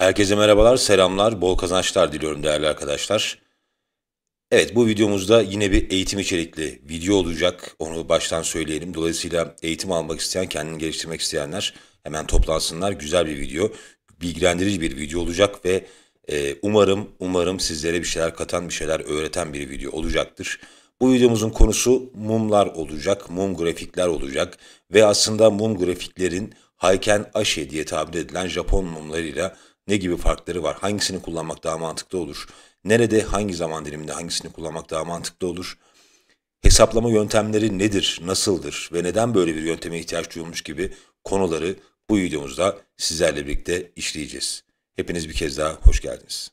Herkese merhabalar, selamlar, bol kazançlar diliyorum değerli arkadaşlar. Evet bu videomuzda yine bir eğitim içerikli video olacak. Onu baştan söyleyelim. Dolayısıyla eğitim almak isteyen, kendini geliştirmek isteyenler hemen toplansınlar. Güzel bir video, bilgilendirici bir video olacak ve e, umarım umarım sizlere bir şeyler katan, bir şeyler öğreten bir video olacaktır. Bu videomuzun konusu mumlar olacak, mum grafikler olacak ve aslında mum grafiklerin Hayken Ashe diye tabir edilen Japon mumlarıyla ile ne gibi farkları var? Hangisini kullanmak daha mantıklı olur? Nerede, hangi zaman diliminde hangisini kullanmak daha mantıklı olur? Hesaplama yöntemleri nedir, nasıldır ve neden böyle bir yönteme ihtiyaç duyulmuş gibi konuları bu videomuzda sizlerle birlikte işleyeceğiz. Hepiniz bir kez daha hoş geldiniz.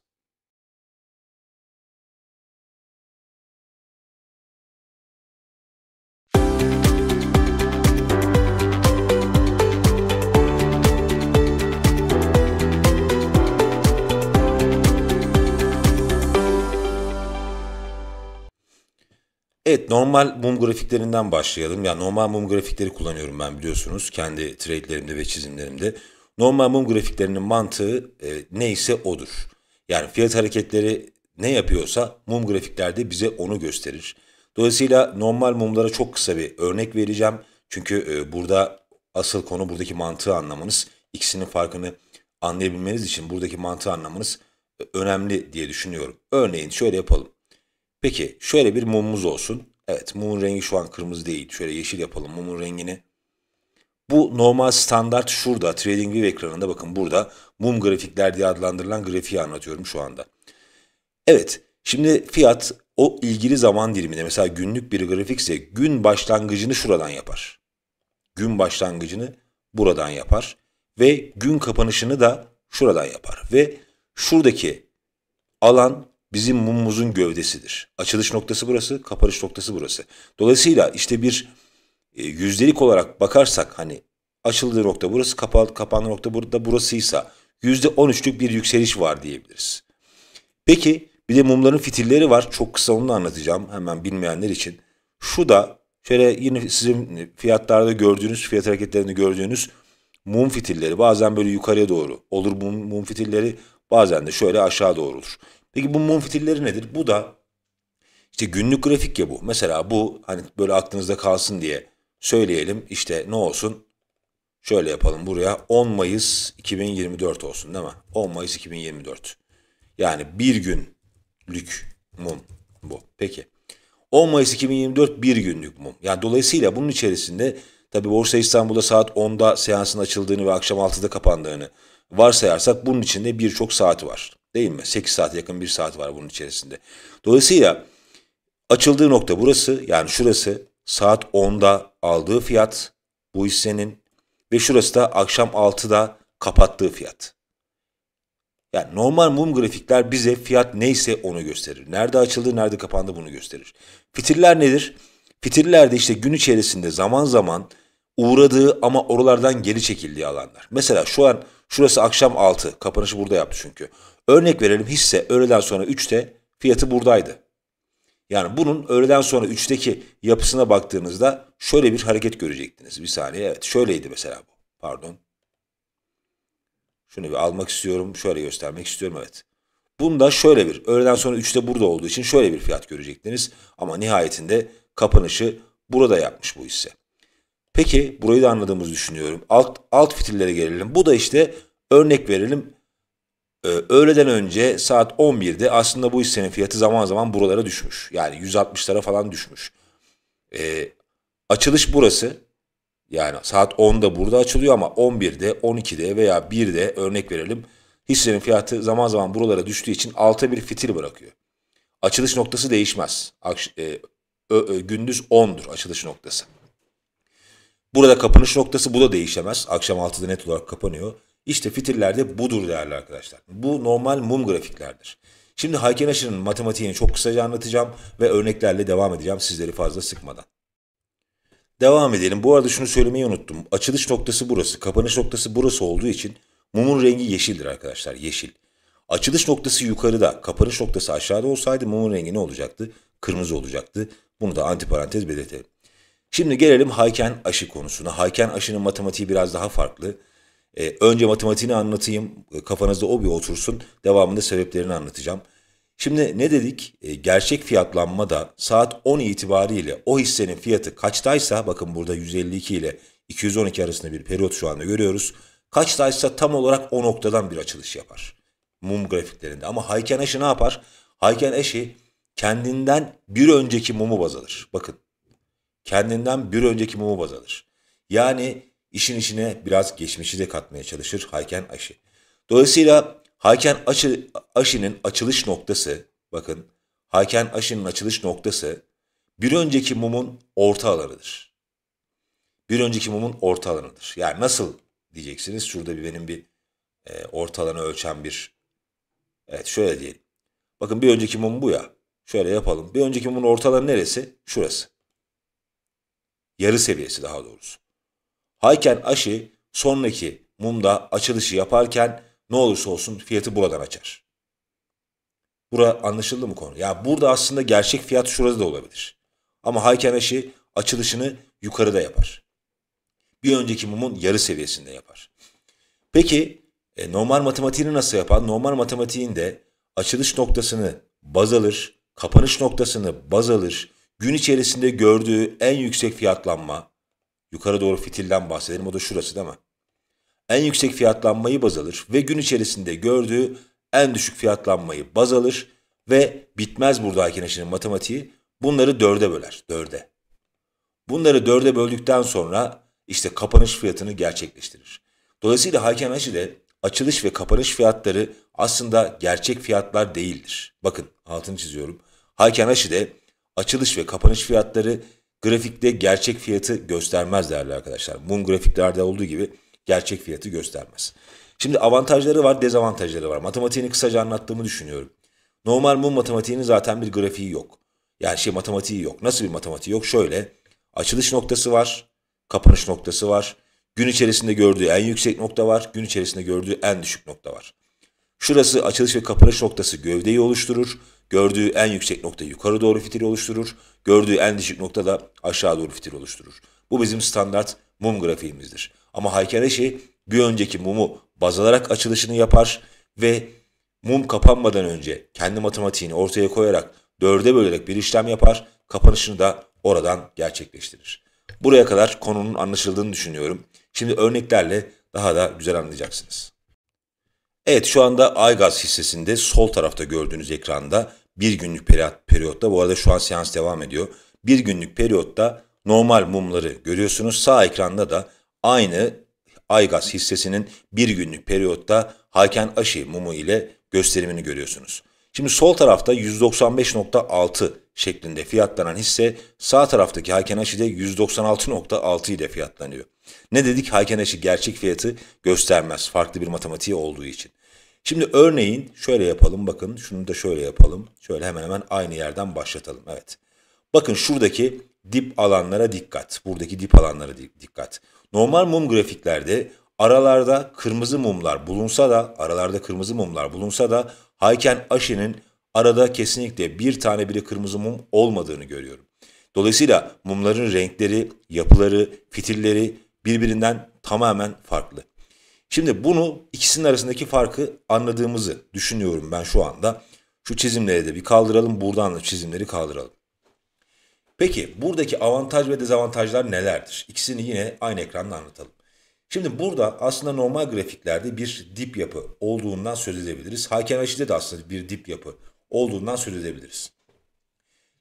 Evet normal mum grafiklerinden başlayalım. Yani normal mum grafikleri kullanıyorum ben biliyorsunuz kendi trade'lerimde ve çizimlerimde. Normal mum grafiklerinin mantığı e, neyse odur. Yani fiyat hareketleri ne yapıyorsa mum grafiklerde bize onu gösterir. Dolayısıyla normal mumlara çok kısa bir örnek vereceğim. Çünkü e, burada asıl konu buradaki mantığı anlamanız. ikisinin farkını anlayabilmeniz için buradaki mantığı anlamanız e, önemli diye düşünüyorum. Örneğin şöyle yapalım. Peki şöyle bir mumumuz olsun. Evet mumun rengi şu an kırmızı değil. Şöyle yeşil yapalım mumun rengini. Bu normal standart şurada TradingView ekranında bakın burada mum grafikler diye adlandırılan grafiği anlatıyorum şu anda. Evet şimdi fiyat o ilgili zaman diliminde mesela günlük bir grafikse gün başlangıcını şuradan yapar. Gün başlangıcını buradan yapar ve gün kapanışını da şuradan yapar ve şuradaki alan bizim mumumuzun gövdesidir. Açılış noktası burası, kapanış noktası burası. Dolayısıyla işte bir e, yüzdelik olarak bakarsak hani açıldığı nokta burası, kapalı, kapandığı nokta burada burasıysa yüzde on üçlük bir yükseliş var diyebiliriz. Peki bir de mumların fitilleri var. Çok kısa onu anlatacağım hemen bilmeyenler için. Şu da şöyle yine sizin fiyatlarda gördüğünüz, fiyat hareketlerini gördüğünüz mum fitilleri. Bazen böyle yukarıya doğru olur mum, mum fitilleri bazen de şöyle aşağı doğru olur. Peki bu mum fitilleri nedir? Bu da işte günlük grafik ya bu. Mesela bu hani böyle aklınızda kalsın diye söyleyelim. İşte ne olsun? Şöyle yapalım buraya 10 Mayıs 2024 olsun değil mi? 10 Mayıs 2024. Yani bir günlük mum bu. Peki. 10 Mayıs 2024 bir günlük mum. Yani dolayısıyla bunun içerisinde tabi Borsa İstanbul'da saat 10'da seansın açıldığını ve akşam 6'da kapandığını varsayarsak bunun içinde birçok saat var. Değil mi? 8 saat yakın bir saat var bunun içerisinde. Dolayısıyla açıldığı nokta burası yani şurası saat 10'da aldığı fiyat bu hissenin ve şurası da akşam 6'da kapattığı fiyat. Yani normal mum grafikler bize fiyat neyse onu gösterir. Nerede açıldı, nerede kapandı bunu gösterir. Fitiller nedir? Fitiller de işte gün içerisinde zaman zaman uğradığı ama oralardan geri çekildiği alanlar. Mesela şu an şurası akşam 6. Kapanışı burada yaptı çünkü. Örnek verelim hisse öğleden sonra 3'te fiyatı buradaydı. Yani bunun öğleden sonra 3'teki yapısına baktığınızda şöyle bir hareket görecektiniz. Bir saniye evet şöyleydi mesela bu. Pardon. Şunu bir almak istiyorum. Şöyle göstermek istiyorum evet. Bunda şöyle bir öğleden sonra 3'te burada olduğu için şöyle bir fiyat görecektiniz. Ama nihayetinde kapanışı burada yapmış bu hisse. Peki burayı da anladığımızı düşünüyorum. Alt, alt fitillere gelelim. Bu da işte örnek verelim ee, öğleden önce saat 11'de aslında bu hissenin fiyatı zaman zaman buralara düşmüş. Yani 160'lara falan düşmüş. Ee, açılış burası. Yani saat 10'da burada açılıyor ama 11'de, 12'de veya 1'de örnek verelim. Hissenin fiyatı zaman zaman buralara düştüğü için alta bir fitil bırakıyor. Açılış noktası değişmez. Akş e, ö, ö, gündüz 10'dur açılış noktası. Burada kapanış noktası bu da değişemez. Akşam 6'da net olarak kapanıyor. İşte fitillerde budur değerli arkadaşlar. Bu normal mum grafiklerdir. Şimdi Hayken Aşır'ın matematiğini çok kısaca anlatacağım ve örneklerle devam edeceğim sizleri fazla sıkmadan. Devam edelim. Bu arada şunu söylemeyi unuttum. Açılış noktası burası, kapanış noktası burası olduğu için mumun rengi yeşildir arkadaşlar, yeşil. Açılış noktası yukarıda, kapanış noktası aşağıda olsaydı mumun rengi ne olacaktı? Kırmızı olacaktı. Bunu da antiparantez belirtelim. Şimdi gelelim Hayken aşı konusuna. Hayken aşının matematiği biraz daha farklı. E, önce matematiğini anlatayım, e, kafanızda o bir otursun, devamında sebeplerini anlatacağım. Şimdi ne dedik? E, gerçek fiyatlanma da saat 10 itibariyle o hissenin fiyatı kaçtaysa, bakın burada 152 ile 212 arasında bir periyot şu anda görüyoruz. Kaçtaysa tam olarak o noktadan bir açılış yapar. Mum grafiklerinde. Ama Hayken Eşi ne yapar? Hayken Eşi kendinden bir önceki mumu baz alır. Bakın kendinden bir önceki mumu baz alır. Yani İşin içine biraz geçmişi de katmaya çalışır Hayken Aşı. Dolayısıyla Hayken Aşı, Aşı'nın açılış noktası, bakın Hayken Aşı'nın açılış noktası bir önceki mumun orta alanıdır. Bir önceki mumun orta alanıdır. Yani nasıl diyeceksiniz? Şurada bir benim bir e, orta alanı ölçen bir, evet şöyle diyelim. Bakın bir önceki mum bu ya. Şöyle yapalım. Bir önceki mumun orta alanı neresi? Şurası. Yarı seviyesi daha doğrusu. Hayken aşı sonraki mumda açılışı yaparken ne olursa olsun fiyatı buradan açar. Bura anlaşıldı mı konu? Ya burada aslında gerçek fiyat şurada da olabilir. Ama Hayken aşı açılışını yukarıda yapar. Bir önceki mumun yarı seviyesinde yapar. Peki e, normal matematiğini nasıl yapar? Normal matematiğinde açılış noktasını baz alır, kapanış noktasını baz alır, gün içerisinde gördüğü en yüksek fiyatlanma, Yukarı doğru fitilden bahsedelim. O da şurası değil mi? En yüksek fiyatlanmayı baz alır ve gün içerisinde gördüğü en düşük fiyatlanmayı baz alır ve bitmez burada neşinin matematiği bunları dörde böler. Dörde. Bunları dörde böldükten sonra işte kapanış fiyatını gerçekleştirir. Dolayısıyla hakem de açılış ve kapanış fiyatları aslında gerçek fiyatlar değildir. Bakın altını çiziyorum. Hakem de açılış ve kapanış fiyatları Grafikte gerçek fiyatı göstermez değerli arkadaşlar. Mum grafiklerde olduğu gibi gerçek fiyatı göstermez. Şimdi avantajları var, dezavantajları var. Matematiğini kısaca anlattığımı düşünüyorum. Normal mum matematiğinin zaten bir grafiği yok. Yani şey matematiği yok. Nasıl bir matematiği yok? Şöyle. Açılış noktası var, kapanış noktası var. Gün içerisinde gördüğü en yüksek nokta var, gün içerisinde gördüğü en düşük nokta var. Şurası açılış ve kapanış noktası gövdeyi oluşturur. Gördüğü en yüksek nokta yukarı doğru fitil oluşturur. Gördüğü en düşük nokta da aşağı doğru fitil oluşturur. Bu bizim standart mum grafiğimizdir. Ama Haykel'eşi şey, bir önceki mumu baz alarak açılışını yapar ve mum kapanmadan önce kendi matematiğini ortaya koyarak dörde bölerek bir işlem yapar, kapanışını da oradan gerçekleştirir. Buraya kadar konunun anlaşıldığını düşünüyorum. Şimdi örneklerle daha da güzel anlayacaksınız. Evet şu anda Aygaz hissesinde sol tarafta gördüğünüz ekranda bir günlük periyotta bu arada şu an seans devam ediyor. Bir günlük periyotta normal mumları görüyorsunuz. Sağ ekranda da aynı Aygaz hissesinin bir günlük periyotta Hayken Aşı mumu ile gösterimini görüyorsunuz. Şimdi sol tarafta 195.6 şeklinde fiyatlanan hisse sağ taraftaki Hayken Aşi'de 196.6 ile fiyatlanıyor. Ne dedik? Hayken eşik gerçek fiyatı göstermez. Farklı bir matematiği olduğu için. Şimdi örneğin şöyle yapalım bakın. Şunu da şöyle yapalım. Şöyle hemen hemen aynı yerden başlatalım. Evet. Bakın şuradaki dip alanlara dikkat. Buradaki dip alanlara dikkat. Normal mum grafiklerde aralarda kırmızı mumlar bulunsa da aralarda kırmızı mumlar bulunsa da Hayken Aşi'nin arada kesinlikle bir tane bile kırmızı mum olmadığını görüyorum. Dolayısıyla mumların renkleri, yapıları, fitilleri birbirinden tamamen farklı. Şimdi bunu ikisinin arasındaki farkı anladığımızı düşünüyorum ben şu anda. Şu çizimleri de bir kaldıralım. Buradan da çizimleri kaldıralım. Peki buradaki avantaj ve dezavantajlar nelerdir? İkisini yine aynı ekranda anlatalım. Şimdi burada aslında normal grafiklerde bir dip yapı olduğundan söz edebiliriz. Haken Aşi'de de aslında bir dip yapı olduğundan söz edebiliriz.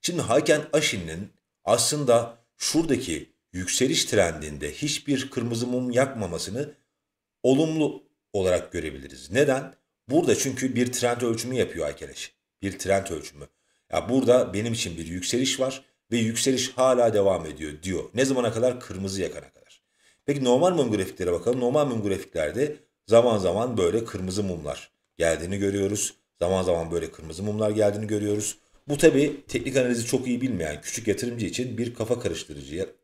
Şimdi Hayken Aşi'nin aslında şuradaki yükseliş trendinde hiçbir kırmızı mum yakmamasını olumlu olarak görebiliriz. Neden? Burada çünkü bir trend ölçümü yapıyor Aykeneş. Bir trend ölçümü. Ya burada benim için bir yükseliş var ve yükseliş hala devam ediyor diyor. Ne zamana kadar? Kırmızı yakana kadar. Peki normal mum grafiklere bakalım. Normal mum grafiklerde zaman zaman böyle kırmızı mumlar geldiğini görüyoruz. Zaman zaman böyle kırmızı mumlar geldiğini görüyoruz. Bu tabi teknik analizi çok iyi bilmeyen küçük yatırımcı için bir kafa karıştırıcı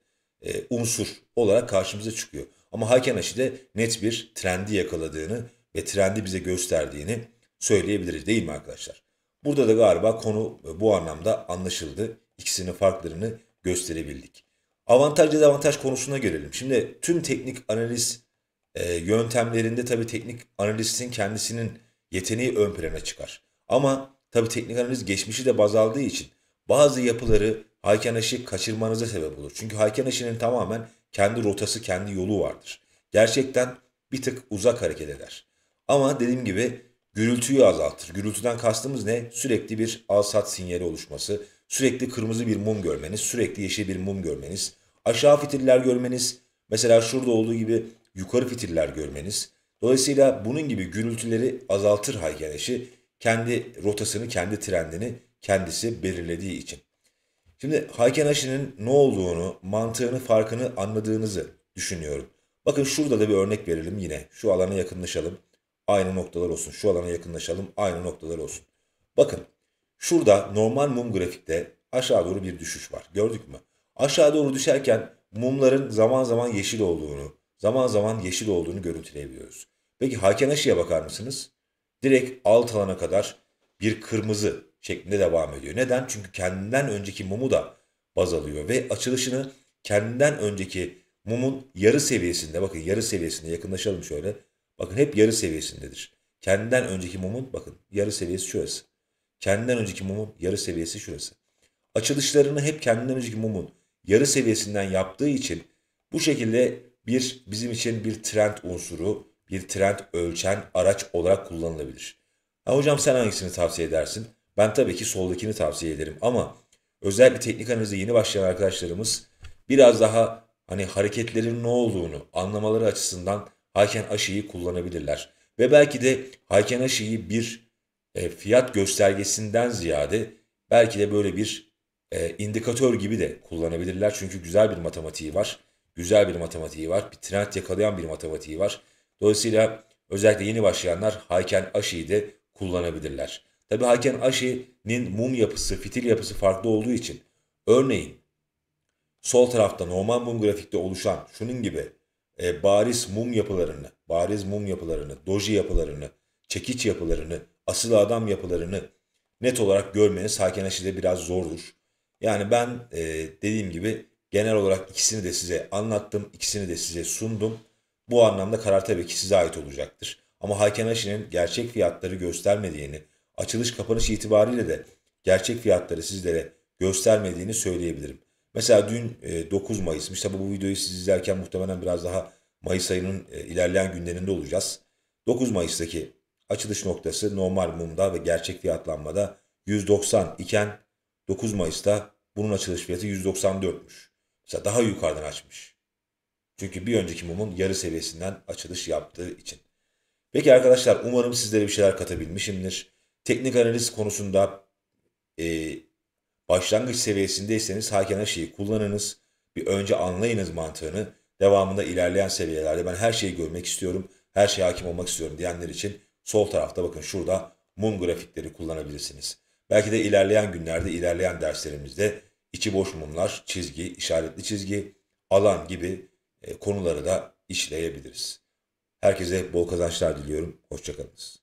e, unsur olarak karşımıza çıkıyor. Ama Hakan Aşı de net bir trendi yakaladığını ve trendi bize gösterdiğini söyleyebiliriz değil mi arkadaşlar? Burada da galiba konu bu anlamda anlaşıldı. İkisinin farklarını gösterebildik. Avantaj avantaj konusuna gelelim. Şimdi tüm teknik analiz e, yöntemlerinde tabii teknik analistin kendisinin yeteneği ön plana çıkar. Ama tabii teknik analiz geçmişi de baz aldığı için bazı yapıları Hayken Aşı kaçırmanıza sebep olur. Çünkü Hayken Aşı'nın tamamen kendi rotası, kendi yolu vardır. Gerçekten bir tık uzak hareket eder. Ama dediğim gibi gürültüyü azaltır. Gürültüden kastımız ne? Sürekli bir alsat sinyali oluşması, sürekli kırmızı bir mum görmeniz, sürekli yeşil bir mum görmeniz, aşağı fitiller görmeniz, mesela şurada olduğu gibi yukarı fitiller görmeniz. Dolayısıyla bunun gibi gürültüleri azaltır Hayken Aşı kendi rotasını, kendi trendini kendisi belirlediği için. Şimdi Hayken ne olduğunu, mantığını, farkını anladığınızı düşünüyorum. Bakın şurada da bir örnek verelim yine. Şu alana yakınlaşalım. Aynı noktalar olsun. Şu alana yakınlaşalım. Aynı noktalar olsun. Bakın şurada normal mum grafikte aşağı doğru bir düşüş var. Gördük mü? Aşağı doğru düşerken mumların zaman zaman yeşil olduğunu, zaman zaman yeşil olduğunu görüntüleyebiliyoruz. Peki Haken bakar mısınız? Direkt alt alana kadar bir kırmızı şeklinde devam ediyor. Neden? Çünkü kendinden önceki mumu da baz alıyor ve açılışını kendinden önceki mumun yarı seviyesinde bakın yarı seviyesinde yakınlaşalım şöyle. Bakın hep yarı seviyesindedir. Kendinden önceki mumun bakın yarı seviyesi şurası. Kendinden önceki mumun yarı seviyesi şurası. Açılışlarını hep kendinden önceki mumun yarı seviyesinden yaptığı için bu şekilde bir bizim için bir trend unsuru, bir trend ölçen araç olarak kullanılabilir. Ha hocam sen hangisini tavsiye edersin? Ben tabii ki soldakini tavsiye ederim ama özel bir teknik analize yeni başlayan arkadaşlarımız biraz daha hani hareketlerin ne olduğunu anlamaları açısından Hayken Aşı'yı kullanabilirler. Ve belki de Hayken Aşı'yı bir e, fiyat göstergesinden ziyade belki de böyle bir e, indikatör gibi de kullanabilirler. Çünkü güzel bir matematiği var. Güzel bir matematiği var. Bir trend yakalayan bir matematiği var. Dolayısıyla özellikle yeni başlayanlar Hayken Aşı'yı de kullanabilirler. Tabi Haken Aşi'nin mum yapısı, fitil yapısı farklı olduğu için örneğin sol tarafta normal mum grafikte oluşan şunun gibi e, bariz mum yapılarını, bariz mum yapılarını, doji yapılarını, çekiç yapılarını, asıl adam yapılarını net olarak görmeniz Haken Aşi'de biraz zordur. Yani ben e, dediğim gibi genel olarak ikisini de size anlattım, ikisini de size sundum. Bu anlamda karar tabii ki size ait olacaktır. Ama Haken Aşi'nin gerçek fiyatları göstermediğini, açılış kapanış itibariyle de gerçek fiyatları sizlere göstermediğini söyleyebilirim. Mesela dün 9 e, Mayıs'mış. Tabi bu videoyu siz izlerken muhtemelen biraz daha Mayıs ayının e, ilerleyen günlerinde olacağız. 9 Mayıs'taki açılış noktası normal mumda ve gerçek fiyatlanmada 190 iken 9 Mayıs'ta bunun açılış fiyatı 194'müş. Mesela daha yukarıdan açmış. Çünkü bir önceki mumun yarı seviyesinden açılış yaptığı için. Peki arkadaşlar umarım sizlere bir şeyler katabilmişimdir teknik analiz konusunda e, başlangıç seviyesindeyseniz hakem her şeyi kullanınız. Bir önce anlayınız mantığını. Devamında ilerleyen seviyelerde ben her şeyi görmek istiyorum, her şeye hakim olmak istiyorum diyenler için sol tarafta bakın şurada mum grafikleri kullanabilirsiniz. Belki de ilerleyen günlerde, ilerleyen derslerimizde içi boş mumlar, çizgi, işaretli çizgi, alan gibi e, konuları da işleyebiliriz. Herkese bol kazançlar diliyorum. Hoşçakalınız.